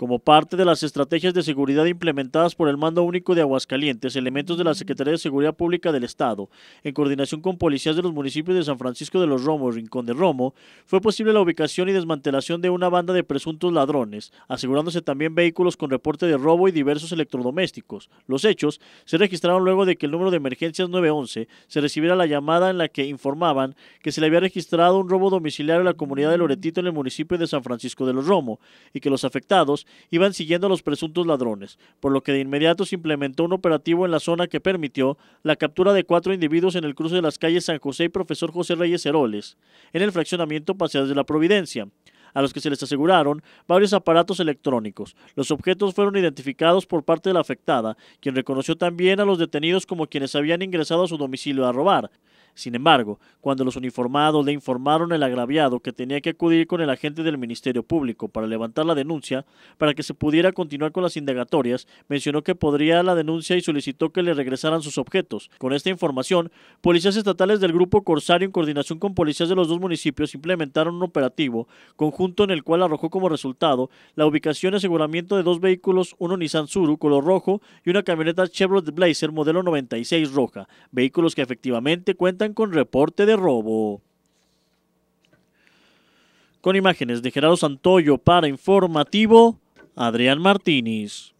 Como parte de las estrategias de seguridad implementadas por el Mando Único de Aguascalientes, elementos de la Secretaría de Seguridad Pública del Estado, en coordinación con policías de los municipios de San Francisco de los Romos y Rincón de Romo, fue posible la ubicación y desmantelación de una banda de presuntos ladrones, asegurándose también vehículos con reporte de robo y diversos electrodomésticos. Los hechos se registraron luego de que el número de emergencias 911 se recibiera la llamada en la que informaban que se le había registrado un robo domiciliario en la comunidad de Loretito en el municipio de San Francisco de los Romo y que los afectados iban siguiendo a los presuntos ladrones, por lo que de inmediato se implementó un operativo en la zona que permitió la captura de cuatro individuos en el cruce de las calles San José y Profesor José Reyes Heroles, en el fraccionamiento Paseo de la Providencia a los que se les aseguraron varios aparatos electrónicos. Los objetos fueron identificados por parte de la afectada, quien reconoció también a los detenidos como quienes habían ingresado a su domicilio a robar. Sin embargo, cuando los uniformados le informaron el agraviado que tenía que acudir con el agente del Ministerio Público para levantar la denuncia, para que se pudiera continuar con las indagatorias, mencionó que podría la denuncia y solicitó que le regresaran sus objetos. Con esta información, policías estatales del Grupo Corsario, en coordinación con policías de los dos municipios, implementaron un operativo conjunto en el cual arrojó como resultado la ubicación y aseguramiento de dos vehículos, uno Nissan Suru color rojo y una camioneta Chevrolet Blazer modelo 96 roja, vehículos que efectivamente cuentan con reporte de robo. Con imágenes de Gerardo Santoyo para Informativo, Adrián Martínez.